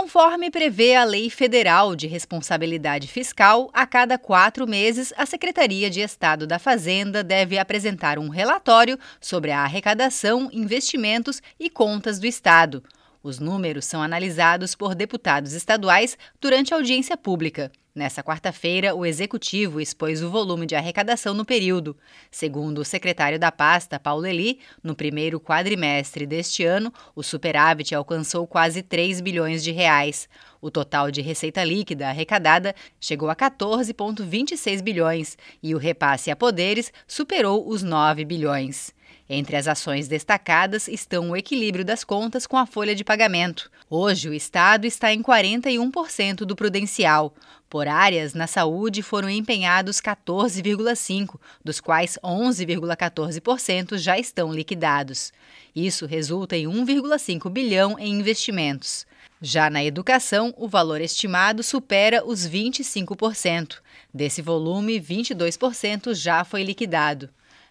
Conforme prevê a Lei Federal de Responsabilidade Fiscal, a cada quatro meses, a Secretaria de Estado da Fazenda deve apresentar um relatório sobre a arrecadação, investimentos e contas do Estado. Os números são analisados por deputados estaduais durante audiência pública. Nessa quarta-feira, o executivo expôs o volume de arrecadação no período. Segundo o secretário da pasta, Paulo Eli, no primeiro quadrimestre deste ano, o superávit alcançou quase 3 bilhões de reais. O total de receita líquida arrecadada chegou a 14,26 bilhões e o repasse a poderes superou os 9 bilhões. Entre as ações destacadas estão o equilíbrio das contas com a folha de pagamento. Hoje, o Estado está em 41% do prudencial. Por áreas, na saúde foram empenhados 14,5%, dos quais 11,14% já estão liquidados. Isso resulta em 1,5 bilhão em investimentos. Já na educação, o valor estimado supera os 25%. Desse volume, 22% já foi liquidado.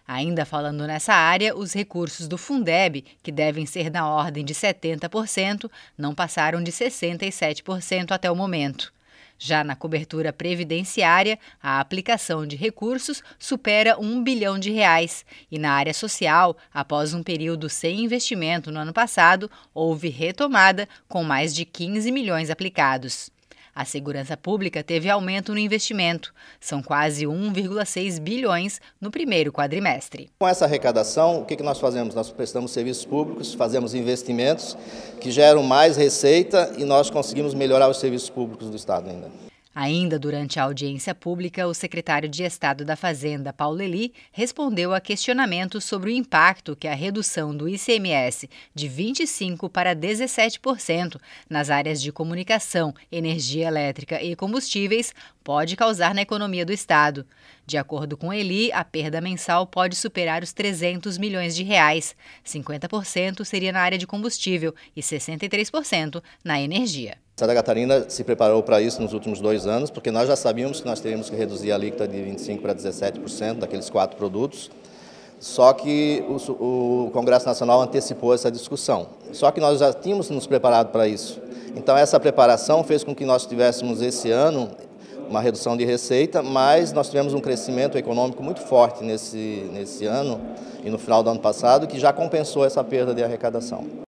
Ainda falando nessa área, os recursos do Fundeb, que devem ser na ordem de 70%, não passaram de 67% até o momento. Já na cobertura previdenciária, a aplicação de recursos supera um bilhão de reais. E na área social, após um período sem investimento no ano passado, houve retomada com mais de 15 milhões aplicados. A segurança pública teve aumento no investimento. São quase 1,6 bilhões no primeiro quadrimestre. Com essa arrecadação, o que nós fazemos? Nós prestamos serviços públicos, fazemos investimentos que geram mais receita e nós conseguimos melhorar os serviços públicos do Estado ainda. Ainda durante a audiência pública, o secretário de Estado da Fazenda, Paulo Eli, respondeu a questionamentos sobre o impacto que a redução do ICMS de 25% para 17% nas áreas de comunicação, energia elétrica e combustíveis pode causar na economia do Estado. De acordo com Eli, a perda mensal pode superar os 300 milhões de reais. 50% seria na área de combustível e 63% na energia. Santa Catarina se preparou para isso nos últimos dois anos, porque nós já sabíamos que nós teríamos que reduzir a alíquota de 25% para 17% daqueles quatro produtos, só que o, o, Congresso Nacional antecipou essa discussão. Só que nós já tínhamos nos preparado para isso. Então, essa preparação fez com que nós tivéssemos esse ano uma redução de receita, mas nós tivemos um crescimento econômico muito forte nesse, nesse ano e no final do ano passado, que já compensou essa perda de arrecadação.